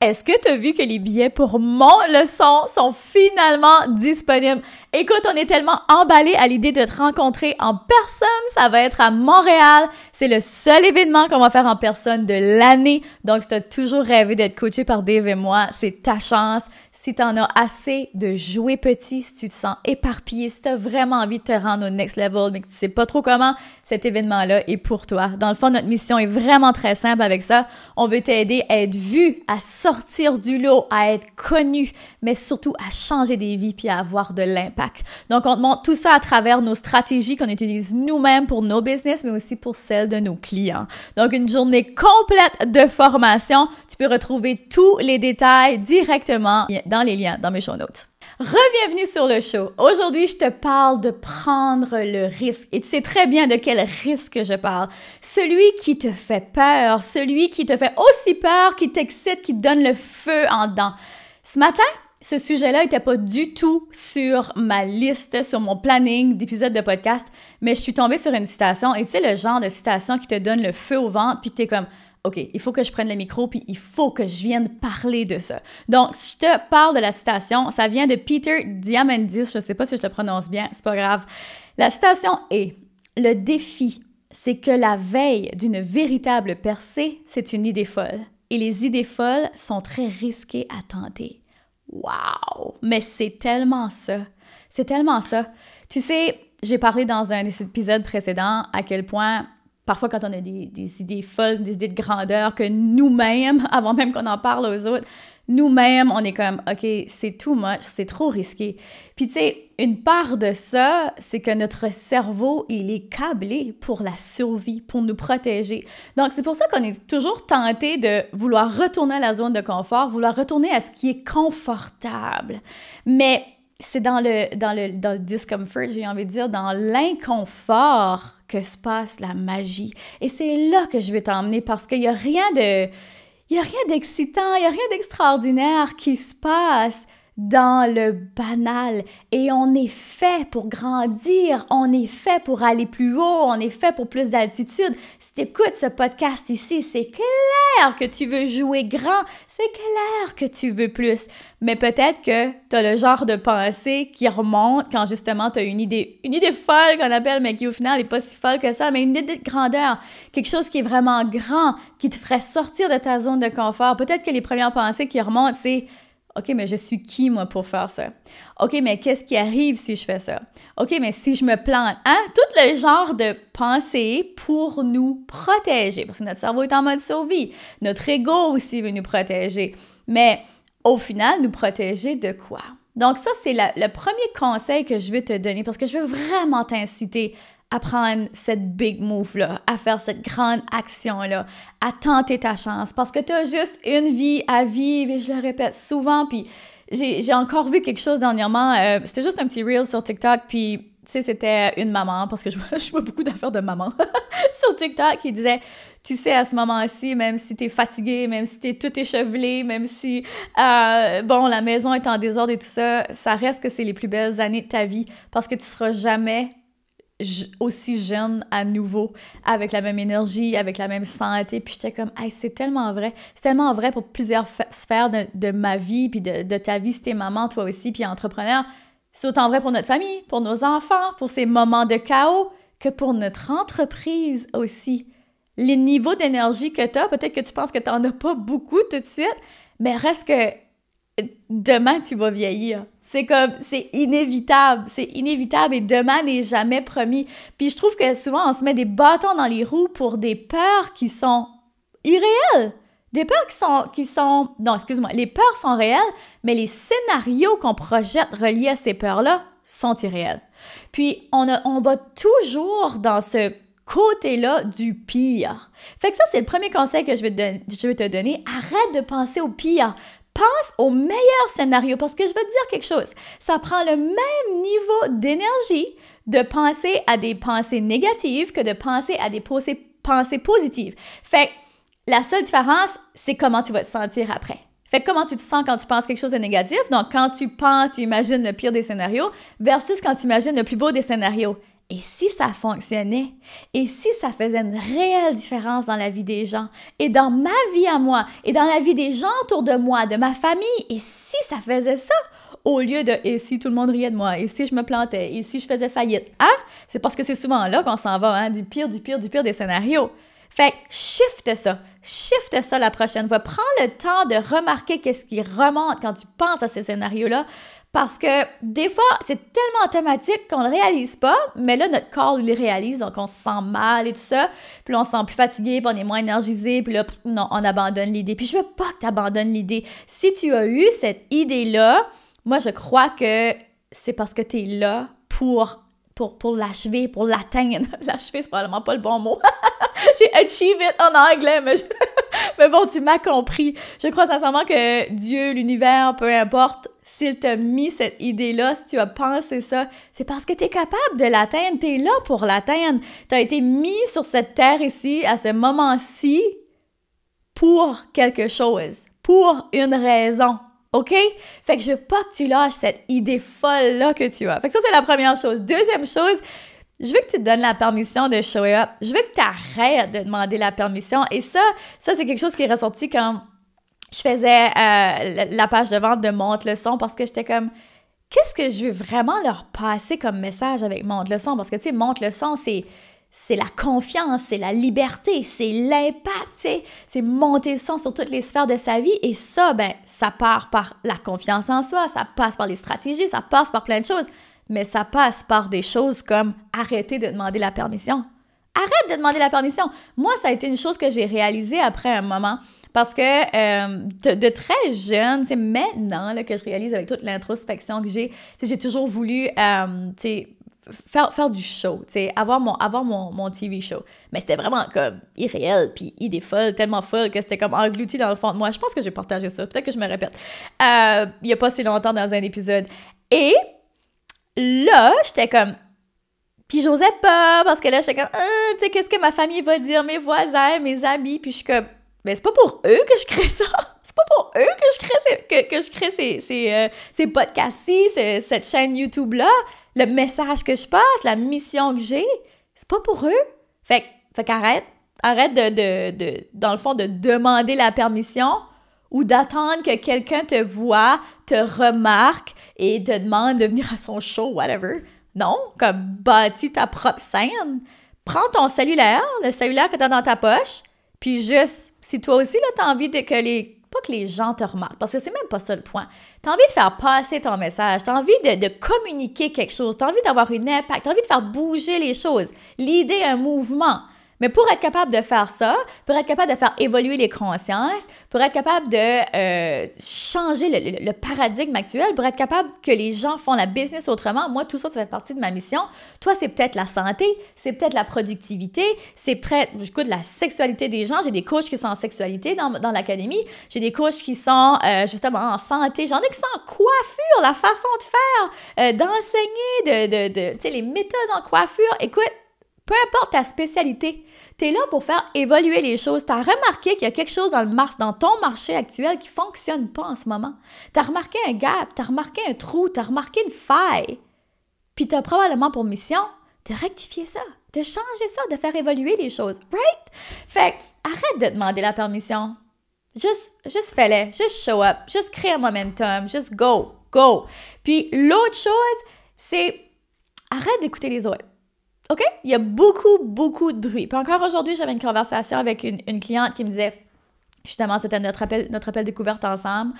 Est-ce que tu as vu que les billets pour mon leçon sont finalement disponibles? Écoute, on est tellement emballés à l'idée de te rencontrer en personne. Ça va être à Montréal. C'est le seul événement qu'on va faire en personne de l'année. Donc, si tu as toujours rêvé d'être coaché par Dave et moi, c'est ta chance. Si tu en as assez de jouer petit, si tu te sens éparpillé, si tu as vraiment envie de te rendre au next level, mais que tu sais pas trop comment, cet événement-là est pour toi. Dans le fond, notre mission est vraiment très simple avec ça. On veut t'aider à être vu, à sortir du lot, à être connu, mais surtout à changer des vies puis à avoir de l'impact. Donc, on te montre tout ça à travers nos stratégies qu'on utilise nous-mêmes pour nos business, mais aussi pour celles de nos clients. Donc, une journée complète de formation. Tu peux retrouver tous les détails directement dans les liens dans mes show notes. Rebienvenue sur le show. Aujourd'hui, je te parle de prendre le risque. Et tu sais très bien de quel risque je parle. Celui qui te fait peur, celui qui te fait aussi peur, qui t'excite, qui te donne le feu en dedans. Ce matin, ce sujet-là n'était pas du tout sur ma liste, sur mon planning d'épisodes de podcast, mais je suis tombée sur une citation. Et tu sais, le genre de citation qui te donne le feu au ventre, puis tu es comme OK, il faut que je prenne le micro, puis il faut que je vienne parler de ça. Donc, si je te parle de la citation, ça vient de Peter Diamandis, je ne sais pas si je le prononce bien, c'est pas grave. La citation est Le défi, c'est que la veille d'une véritable percée, c'est une idée folle. Et les idées folles sont très risquées à tenter. Wow! Mais c'est tellement ça. C'est tellement ça. Tu sais, j'ai parlé dans un épisode précédent à quel point parfois quand on a des, idées folles, des idées de grandeur, que nous-mêmes, avant même qu'on en parle aux autres, nous-mêmes, on est comme, OK, c'est too much, c'est trop risqué. Puis tu sais, une part de ça, c'est que notre cerveau, il est câblé pour la survie, pour nous protéger. Donc c'est pour ça qu'on est toujours tenté de vouloir retourner à la zone de confort, vouloir retourner à ce qui est confortable. Mais c'est dans le, dans, le, dans le discomfort, j'ai envie de dire, dans l'inconfort que se passe la magie. Et c'est là que je vais t'emmener parce qu'il n'y a rien de... Il n'y a rien d'excitant, il n'y a rien d'extraordinaire qui se passe dans le banal et on est fait pour grandir, on est fait pour aller plus haut, on est fait pour plus d'altitude. Si tu ce podcast ici, c'est clair que tu veux jouer grand, c'est clair que tu veux plus, mais peut-être que tu as le genre de pensée qui remonte quand justement tu as une idée, une idée folle qu'on appelle, mais qui au final n'est pas si folle que ça, mais une idée de grandeur, quelque chose qui est vraiment grand, qui te ferait sortir de ta zone de confort. Peut-être que les premières pensées qui remontent, c'est OK, mais je suis qui, moi, pour faire ça? OK, mais qu'est-ce qui arrive si je fais ça? OK, mais si je me plante, hein? Tout le genre de pensées pour nous protéger, parce que notre cerveau est en mode survie. Notre ego aussi veut nous protéger. Mais au final, nous protéger de quoi? Donc ça, c'est le premier conseil que je veux te donner parce que je veux vraiment t'inciter à prendre cette big move-là, à faire cette grande action-là, à tenter ta chance, parce que tu as juste une vie à vivre, et je le répète souvent, puis j'ai encore vu quelque chose dernièrement, euh, c'était juste un petit reel sur TikTok, puis tu sais, c'était une maman, parce que je vois, je vois beaucoup d'affaires de maman sur TikTok qui disait Tu sais, à ce moment-ci, même si t'es fatigué, même si t'es tout échevelé, même si, euh, bon, la maison est en désordre et tout ça, ça reste que c'est les plus belles années de ta vie parce que tu seras jamais aussi jeune à nouveau, avec la même énergie, avec la même santé. Puis j'étais comme, hey, c'est tellement vrai. C'est tellement vrai pour plusieurs sphères de, ma vie, puis de, de ta vie, si t'es maman, toi aussi, puis entrepreneur. C'est autant vrai pour notre famille, pour nos enfants, pour ces moments de chaos, que pour notre entreprise aussi. Les niveaux d'énergie que t'as, peut-être que tu penses que t'en as pas beaucoup tout de suite, mais reste que euh, demain, tu vas vieillir. C'est comme, c'est inévitable, c'est inévitable et demain n'est jamais promis. Puis je trouve que souvent on se met des bâtons dans les roues pour des peurs qui sont irréelles. Des peurs qui sont, qui sont, non, excuse-moi, les peurs sont réelles, mais les scénarios qu'on projette reliés à ces peurs-là sont irréels. Puis on, a, on va toujours dans ce côté-là du pire. Fait que ça, c'est le premier conseil que je vais, te, je vais te donner. Arrête de penser au pire pense au meilleur scénario parce que je veux te dire quelque chose. Ça prend le même niveau d'énergie de penser à des pensées négatives que de penser à des pensées positives. Fait la seule différence, c'est comment tu vas te sentir après. Fait comment tu te sens quand tu penses quelque chose de négatif, donc quand tu penses, tu imagines le pire des scénarios, versus quand tu imagines le plus beau des scénarios. Et si ça fonctionnait? Et si ça faisait une réelle différence dans la vie des gens? Et dans ma vie à moi? Et dans la vie des gens autour de moi, de ma famille? Et si ça faisait ça? Au lieu de « et si tout le monde riait de moi? Et si je me plantais? Et si je faisais faillite? » Hein? C'est parce que c'est souvent là qu'on s'en va, hein? Du pire, du pire, du pire des scénarios. Fait que shift ça. Shift ça la prochaine fois. Prends le temps de remarquer qu'est-ce qui remonte quand tu penses à ces scénarios-là. Parce que des fois, c'est tellement automatique qu'on le réalise pas, mais là, notre corps le réalise, donc on se sent mal et tout ça. Puis là, on se sent plus fatigué, puis on est moins énergisé, puis là, on abandonne l'idée. Puis je veux pas que tu abandonnes l'idée. Si tu as eu cette idée-là, moi, je crois que c'est parce que tu es là pour pour, pour l'achever, pour l'atteindre. L'achever, c'est probablement pas le bon mot. J'ai achieve it en anglais, mais, mais bon, tu m'as compris. Je crois sincèrement que Dieu, l'univers, peu importe, s'il t'a mis cette idée-là, si tu as pensé ça, c'est parce que tu es capable de l'atteindre, tu es là pour l'atteindre. Tu as été mis sur cette terre ici, à ce moment-ci, pour quelque chose, pour une raison. OK? Fait que je veux pas que tu lâches cette idée folle-là que tu as. Fait que ça, c'est la première chose. Deuxième chose, je veux que tu te donnes la permission de show up. Je veux que tu arrêtes de demander la permission. Et ça, ça, c'est quelque chose qui est ressorti comme je faisais euh, la page de vente de Monte le son parce que j'étais comme qu'est-ce que je veux vraiment leur passer comme message avec Monte le son parce que tu sais Monte le son c'est c'est la confiance, c'est la liberté, c'est l'impact, c'est monter le son sur toutes les sphères de sa vie. Et ça, ben, ça part par la confiance en soi, ça passe par les stratégies, ça passe par plein de choses, mais ça passe par des choses comme arrêter de demander la permission. Arrête de demander la permission. Moi, ça a été une chose que j'ai réalisée après un moment. Parce que euh, de, très jeune, c'est maintenant là, que je réalise avec toute l'introspection que j'ai, j'ai toujours voulu euh, faire, faire du show, avoir, mon, avoir mon, TV show. Mais c'était vraiment comme irréel, puis idée folle, tellement folle que c'était comme englouti dans le fond de moi. Je pense que j'ai partagé ça, peut-être que je me répète, euh, il n'y a pas si longtemps dans un épisode. Et là, j'étais comme, puis j'osais pas, parce que là, j'étais comme, hein, tu sais, qu'est-ce que ma famille va dire, mes voisins, mes amis, puis je suis comme, mais c'est pas pour eux que je crée ça. C'est pas pour eux que je crée, ces, que, je crée ces, ces, euh, podcasts-ci, cette chaîne YouTube-là, le message que je passe, la mission que j'ai. C'est pas pour eux. Fait, fait qu'arrête. Arrête de, dans le fond, de demander la permission ou d'attendre que quelqu'un te voit, te remarque et te demande de venir à son show, whatever. Non, comme bâti ta propre scène. Prends ton cellulaire, le cellulaire que tu as dans ta poche, puis juste, si toi aussi, là, t'as envie de que les pas que les gens te remarquent, parce que c'est même pas ça le point. T'as envie de faire passer ton message, t'as envie de, communiquer quelque chose, t'as envie d'avoir une impact, t'as envie de faire bouger les choses, l'idée, un mouvement. Mais pour être capable de faire ça, pour être capable de faire évoluer les consciences, pour être capable de euh, changer le, paradigme actuel, pour être capable que les gens font la business autrement, moi, tout ça, ça fait partie de ma mission. Toi, c'est peut-être la santé, c'est peut-être la productivité, c'est peut-être, écoute, la sexualité des gens. J'ai des coachs qui sont en sexualité dans, dans l'académie. J'ai des coachs qui sont euh, justement en santé. J'en ai qui sont en coiffure, la façon de faire, euh, d'enseigner, de, de, de tu sais, les méthodes en coiffure. Écoute, peu importe ta spécialité, tu es là pour faire évoluer les choses. Tu as remarqué qu'il y a quelque chose dans, le dans ton marché actuel qui fonctionne pas en ce moment. Tu as remarqué un gap, tu as remarqué un trou, tu as remarqué une faille. Puis tu as probablement pour mission de rectifier ça, de changer ça, de faire évoluer les choses. Right? Fait arrête de demander la permission. Juste, juste fais-le, juste show up, juste crée un momentum, juste go, go. Puis l'autre chose, c'est arrête d'écouter les autres. OK? Il y a beaucoup, beaucoup de bruit. Puis encore aujourd'hui, j'avais une conversation avec une, une, cliente qui me disait, justement, c'était notre appel, notre appel découverte ensemble.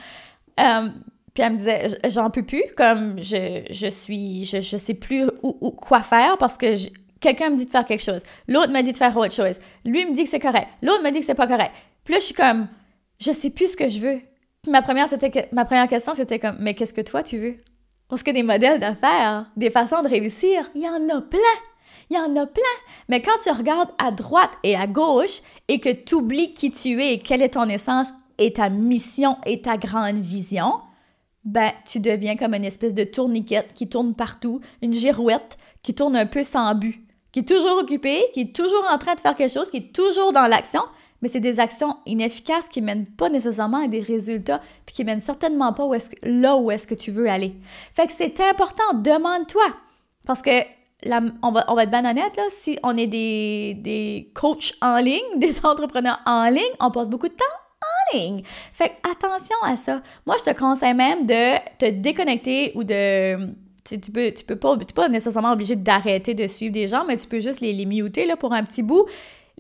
Euh, puis elle me disait, j'en peux plus, comme je, je suis, je, sais plus où, où, quoi faire parce que quelqu'un me dit de faire quelque chose. L'autre me dit de faire autre chose. Lui me dit que c'est correct. L'autre me dit que c'est pas correct. Puis je suis comme, je sais plus ce que je veux. ma première, c'était, ma première question, c'était comme, mais qu'est-ce que toi tu veux? Parce que des modèles d'affaires, des façons de réussir, il y en a plein! Il y en a plein. Mais quand tu regardes à droite et à gauche et que tu oublies qui tu es et quelle est ton essence et ta mission et ta grande vision, ben, tu deviens comme une espèce de tourniquette qui tourne partout, une girouette qui tourne un peu sans but, qui est toujours occupée, qui est toujours en train de faire quelque chose, qui est toujours dans l'action, mais c'est des actions inefficaces qui mènent pas nécessairement à des résultats puis qui mènent certainement pas où là où est-ce que tu veux aller. Fait que c'est important, demande-toi. Parce que on, va, être bananette là, si on est des, des, coachs en ligne, des entrepreneurs en ligne, on passe beaucoup de temps en ligne. Fait attention à ça. Moi, je te conseille même de te déconnecter ou de. Tu, tu peux, tu peux pas, tu pas nécessairement obligé d'arrêter de suivre des gens, mais tu peux juste les, muter là, pour un petit bout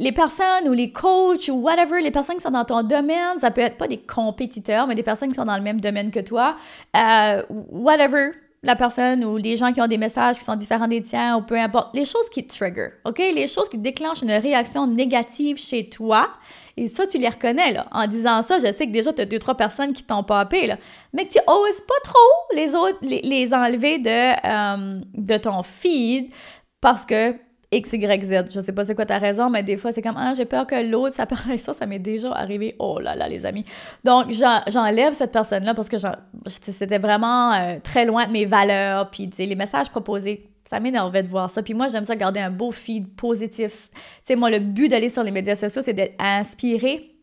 les personnes ou les coachs ou whatever, les personnes qui sont dans ton domaine, ça peut être pas des compétiteurs, mais des personnes qui sont dans le même domaine que toi, euh, whatever la personne ou les gens qui ont des messages qui sont différents des tiens ou peu importe, les choses qui trigger, OK? Les choses qui déclenchent une réaction négative chez toi. Et ça, tu les reconnais, là. En disant ça, je sais que déjà, tu as deux, trois personnes qui t'ont pas là. Mais que tu oses pas trop les autres, les, enlever de, euh, de ton feed parce que X, Y, Z. Je sais pas c'est quoi ta raison, mais des fois, c'est comme, ah, j'ai peur que l'autre, ça ça, ça m'est déjà arrivé. Oh là là, les amis. Donc, j'enlève cette personne-là parce que c'était vraiment euh, très loin de mes valeurs, puis les messages proposés. Ça m'énervait de voir ça. Puis moi, j'aime ça garder un beau feed positif. Tu sais, moi, le but d'aller sur les médias sociaux, c'est d'être inspiré.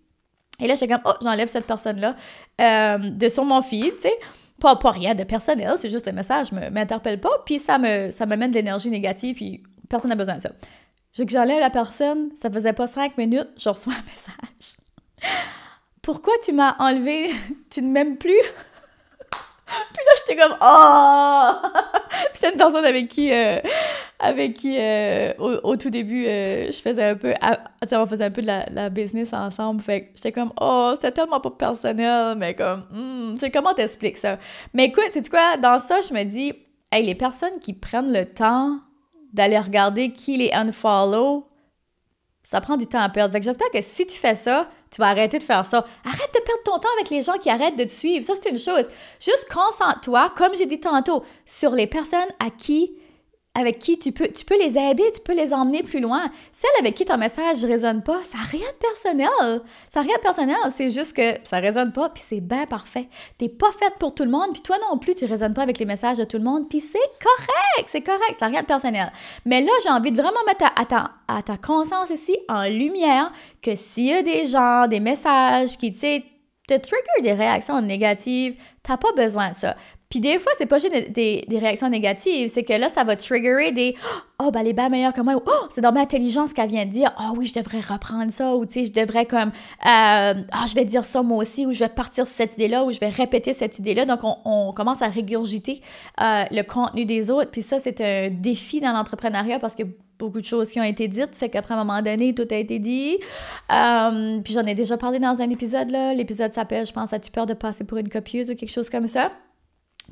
Et là, j'étais comme, oh, j'enlève cette personne-là euh, de sur mon feed, tu sais. Pas, pas, rien de personnel, c'est juste le message m'interpelle pas, puis ça me, ça de l'énergie négative, puis personne n'a besoin de ça. Je que j'allais la personne, ça faisait pas cinq minutes, je reçois un message. Pourquoi tu m'as enlevé, tu ne m'aimes plus? Puis là, j'étais comme Oh! Puis c'est une personne avec qui, euh, avec qui euh, au, tout début, euh, je faisais un peu, ça on faisait un peu de la, business ensemble. Fait que j'étais comme Oh, c'était tellement pas personnel, mais comme, hmm, comment t'expliques ça? Mais écoute, tu sais quoi? Dans ça, je me dis, hey, les personnes qui prennent le temps d'aller regarder qui les unfollow, ça prend du temps à perdre. Fait que j'espère que si tu fais ça, tu vas arrêter de faire ça. Arrête de perdre ton temps avec les gens qui arrêtent de te suivre. Ça, c'est une chose. Juste concentre-toi, comme j'ai dit tantôt, sur les personnes à qui avec qui tu peux, tu peux les aider, tu peux les emmener plus loin. Celle avec qui ton message ne résonne pas, ça n'a rien de personnel. Ça n'a rien de personnel, c'est juste que ça ne résonne pas, puis c'est bien parfait. Tu n'es pas faite pour tout le monde, puis toi non plus, tu ne résonnes pas avec les messages de tout le monde, puis c'est correct, c'est correct, ça n'a rien de personnel. Mais là, j'ai envie de vraiment mettre à, ta, à ta conscience ici en lumière que s'il y a des gens, des messages qui, tu sais, te trigger des réactions négatives, T'as pas besoin de ça. Puis des fois, c'est pas juste des, des, réactions négatives, c'est que là, ça va triggerer des Oh, ben, elle est meilleurs que moi, ou Oh, c'est dans ma intelligence qu'elle vient de dire, Oh oui, je devrais reprendre ça, ou tu sais, je devrais comme oh, je vais dire ça moi aussi, ou je vais partir sur cette idée-là, ou je vais répéter cette idée-là. Donc, on, commence à régurgiter euh, le contenu des autres. Puis ça, c'est un défi dans l'entrepreneuriat parce que beaucoup de choses qui ont été dites, fait qu'après un moment donné, tout a été dit. Euh, puis j'en ai déjà parlé dans un épisode, là. L'épisode s'appelle, je pense, As-tu peur de passer pour une copieuse ou quelque chose comme ça.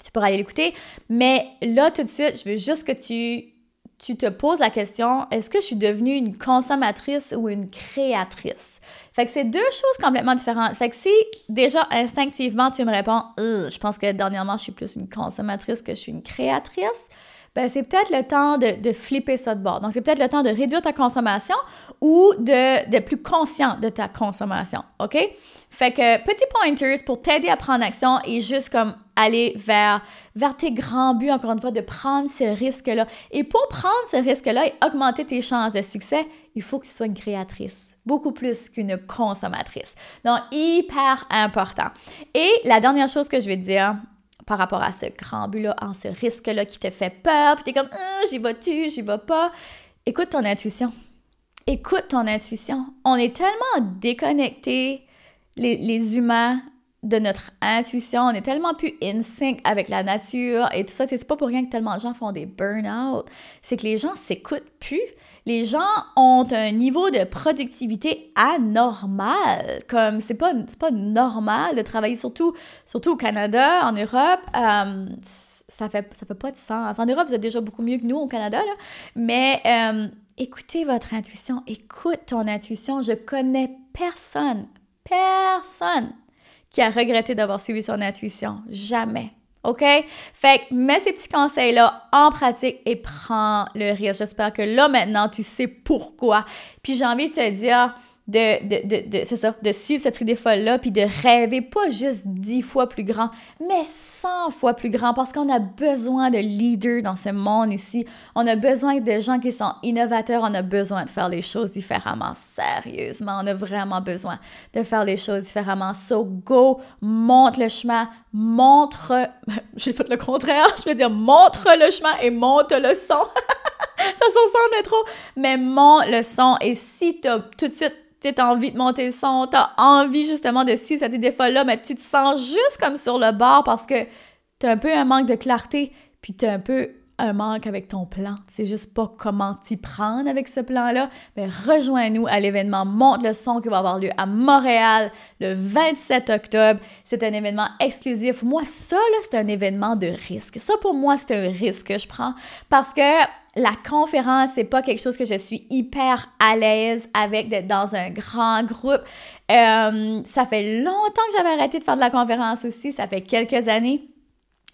Tu pourras aller l'écouter. Mais là, tout de suite, je veux juste que tu, tu te poses la question, est-ce que je suis devenue une consommatrice ou une créatrice? Fait que c'est deux choses complètement différentes. Fait que si déjà instinctivement tu me réponds, je pense que dernièrement je suis plus une consommatrice que je suis une créatrice, ben, c'est peut-être le temps de, flipper ça de bord. Donc, c'est peut-être le temps de réduire ta consommation ou de, de plus conscient de ta consommation, OK? Fait que, petit pointers pour t'aider à prendre action et juste comme aller vers, vers tes grands buts, encore une fois, de prendre ce risque-là. Et pour prendre ce risque-là et augmenter tes chances de succès, il faut que tu sois une créatrice, beaucoup plus qu'une consommatrice. Donc, hyper important. Et la dernière chose que je vais te dire, par rapport à ce grand but-là, en ce risque-là qui te fait peur, puis t'es comme, ah, j'y vas-tu, j'y vas pas. Écoute ton intuition. Écoute ton intuition. On est tellement déconnectés, les, les humains, de notre intuition, on est tellement plus in sync avec la nature et tout ça. C'est pas pour rien que tellement de gens font des burn-out. C'est que les gens s'écoutent plus. Les gens ont un niveau de productivité anormal. Comme c'est pas, pas normal de travailler, surtout, surtout au Canada, en Europe. Euh, ça, fait, ça fait pas de sens. En Europe, vous êtes déjà beaucoup mieux que nous au Canada, Mais euh, écoutez votre intuition. Écoute ton intuition. Je connais personne, personne qui a regretté d'avoir suivi son intuition. Jamais. OK? Fait que mets ces petits conseils-là en pratique et prends le risque. J'espère que là, maintenant, tu sais pourquoi. Puis j'ai envie de te dire, de, de, de, c'est ça, de suivre cette idée folle-là, puis de rêver pas juste dix fois plus grand, mais 100 fois plus grand, parce qu'on a besoin de leaders dans ce monde ici. On a besoin de gens qui sont innovateurs, on a besoin de faire les choses différemment, sérieusement. On a vraiment besoin de faire les choses différemment. So go, montre le chemin, montre... J'ai fait le contraire, je veux dire montre le chemin et monte le son. ça s'en sent trop, mais monte le son. Et si tu as tout de suite tu as envie de monter le son, tu as envie justement de suivre idée folle là mais tu te sens juste comme sur le bord parce que tu un peu un manque de clarté, puis tu un peu un manque avec ton plan. Tu sais juste pas comment t'y prendre avec ce plan-là, mais rejoins-nous à l'événement Monte le son qui va avoir lieu à Montréal le 27 octobre. C'est un événement exclusif. Moi, ça, là, c'est un événement de risque. Ça, pour moi, c'est un risque que je prends parce que la conférence, c'est pas quelque chose que je suis hyper à l'aise avec d'être dans un grand groupe. Euh, ça fait longtemps que j'avais arrêté de faire de la conférence aussi, ça fait quelques années.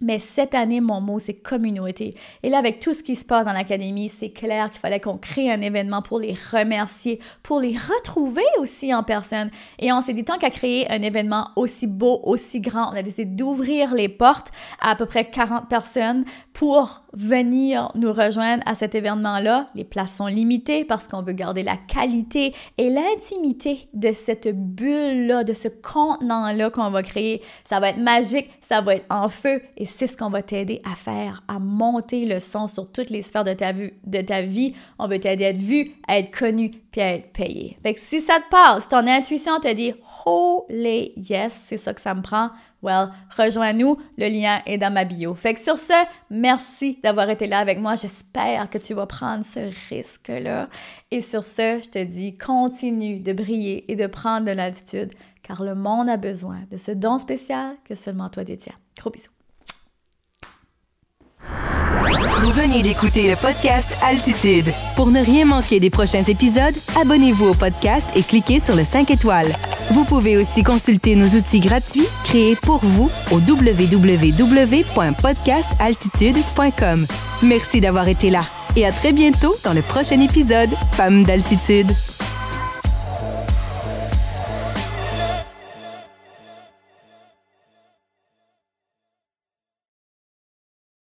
Mais cette année, mon mot, c'est communauté. Et là, avec tout ce qui se passe dans l'académie, c'est clair qu'il fallait qu'on crée un événement pour les remercier, pour les retrouver aussi en personne. Et on s'est dit, tant qu'à créer un événement aussi beau, aussi grand, on a décidé d'ouvrir les portes à à peu près 40 personnes pour venir nous rejoindre à cet événement-là. Les places sont limitées parce qu'on veut garder la qualité et l'intimité de cette bulle-là, de ce contenant-là qu'on va créer. Ça va être magique, ça va être en feu et c'est ce qu'on va t'aider à faire, à monter le son sur toutes les sphères de ta, vue, de ta vie. On va t'aider à être vu, à être connu, puis à être payé. Fait que si ça te parle, si ton intuition te dit « Holy yes, c'est ça que ça me prend », well, rejoins-nous, le lien est dans ma bio. Fait que sur ce, merci d'avoir été là avec moi. J'espère que tu vas prendre ce risque-là. Et sur ce, je te dis, continue de briller et de prendre de l'altitude, car le monde a besoin de ce don spécial que seulement toi détiens. Gros bisous. Vous venez d'écouter le podcast Altitude. Pour ne rien manquer des prochains épisodes, abonnez-vous au podcast et cliquez sur le 5 étoiles. Vous pouvez aussi consulter nos outils gratuits créés pour vous au www.podcastaltitude.com. Merci d'avoir été là et à très bientôt dans le prochain épisode Femmes d'altitude.